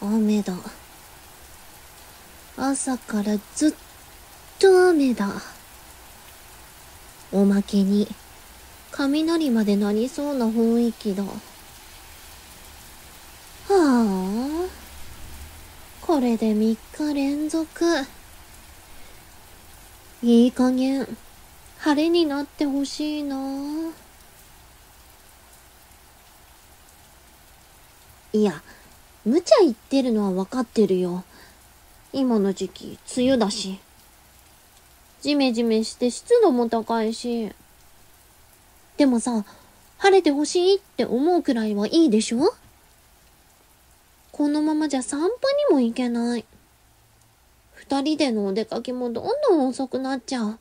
雨だ。朝からずっと雨だ。おまけに、雷までなりそうな雰囲気だ。はあ、これで3日連続。いい加減、晴れになってほしいな。いや、無茶言ってるのはわかってるよ。今の時期、梅雨だし。ジメジメして湿度も高いし。でもさ、晴れてほしいって思うくらいはいいでしょこのままじゃ散歩にも行けない。二人でのお出かけもどんどん遅くなっちゃう。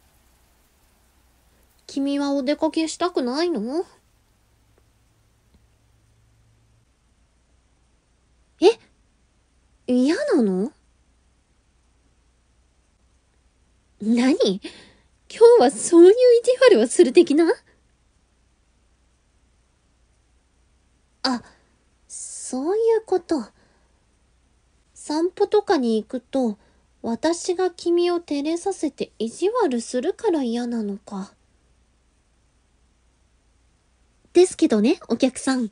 君はお出かけしたくないのなの何今日はそういう意地悪をする的なあ、そういうこと。散歩とかに行くと、私が君を照れさせて意地悪するから嫌なのか。ですけどね、お客さん。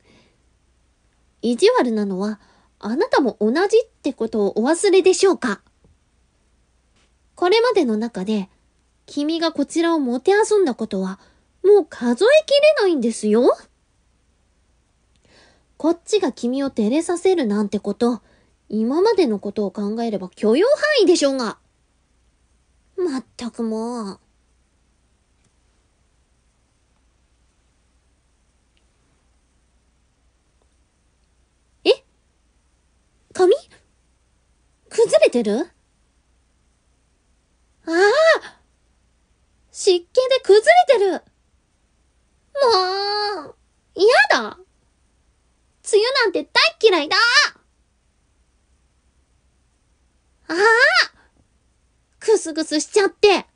意地悪なのは、あなたも同じってことをお忘れでしょうかこれまでの中で、君がこちらをもてあそんだことは、もう数えきれないんですよ。こっちが君を照れさせるなんてこと、今までのことを考えれば許容範囲でしょうが。まったくもう。れてるああ湿気で崩れてるもう嫌だ梅雨なんて大嫌いだああぐすぐすしちゃって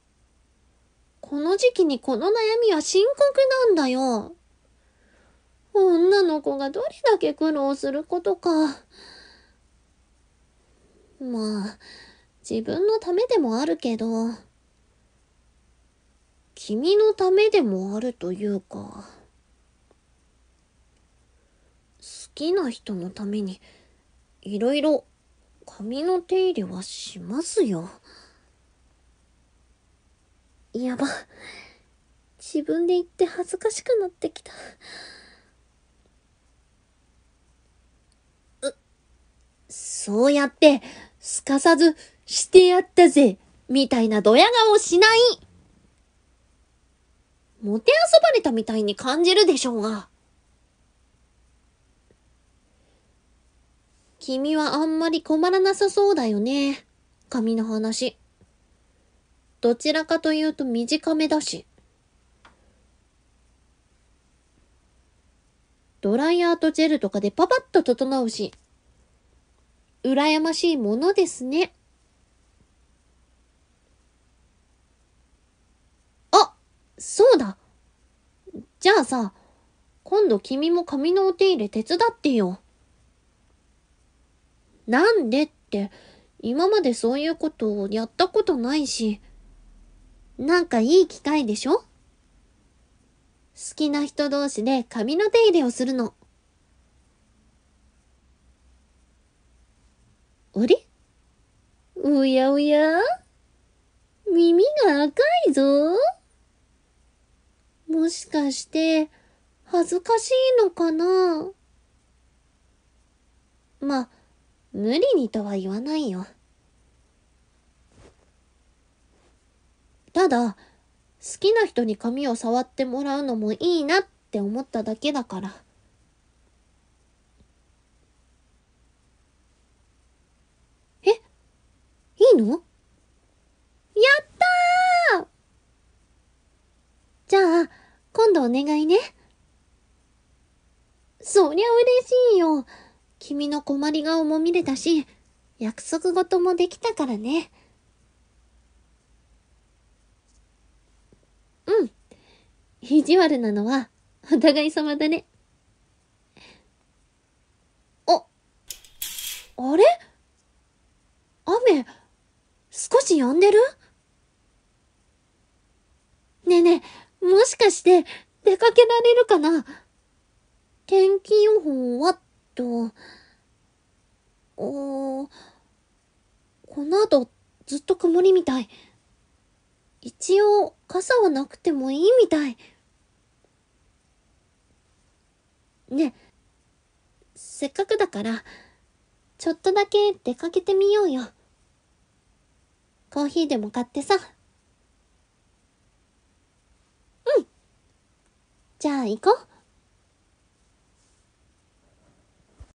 この時期にこの悩みは深刻なんだよ。女の子がどれだけ苦労することか。まあ、自分のためでもあるけど、君のためでもあるというか、好きな人のために、いろいろ、髪の手入れはしますよ。やば。自分で言って恥ずかしくなってきた。う、そうやって、すかさず、してやったぜ、みたいなドヤ顔しないもてあそばれたみたいに感じるでしょうが。君はあんまり困らなさそうだよね。髪の話。どちらかというと短めだし。ドライヤーとジェルとかでパパッと整うし。羨ましいものですね。あ、そうだ。じゃあさ、今度君も髪のお手入れ手伝ってよ。なんでって、今までそういうことをやったことないし、なんかいい機会でしょ好きな人同士で髪の手入れをするの。おやおや耳が赤いぞ。もしかして、恥ずかしいのかなま無理にとは言わないよ。ただ、好きな人に髪を触ってもらうのもいいなって思っただけだから。いのやったーじゃあ、今度お願いね。そりゃ嬉しいよ。君の困り顔も見れたし、約束事もできたからね。うん。意地悪なのは、お互い様だね。あ、あれ雨。少し呼んでるねえねえ、もしかして出かけられるかな天気予報はと、おこの後ずっと曇りみたい。一応傘はなくてもいいみたい。ねえ、せっかくだから、ちょっとだけ出かけてみようよ。コーヒーでも買ってさ。うん。じゃあ行こう。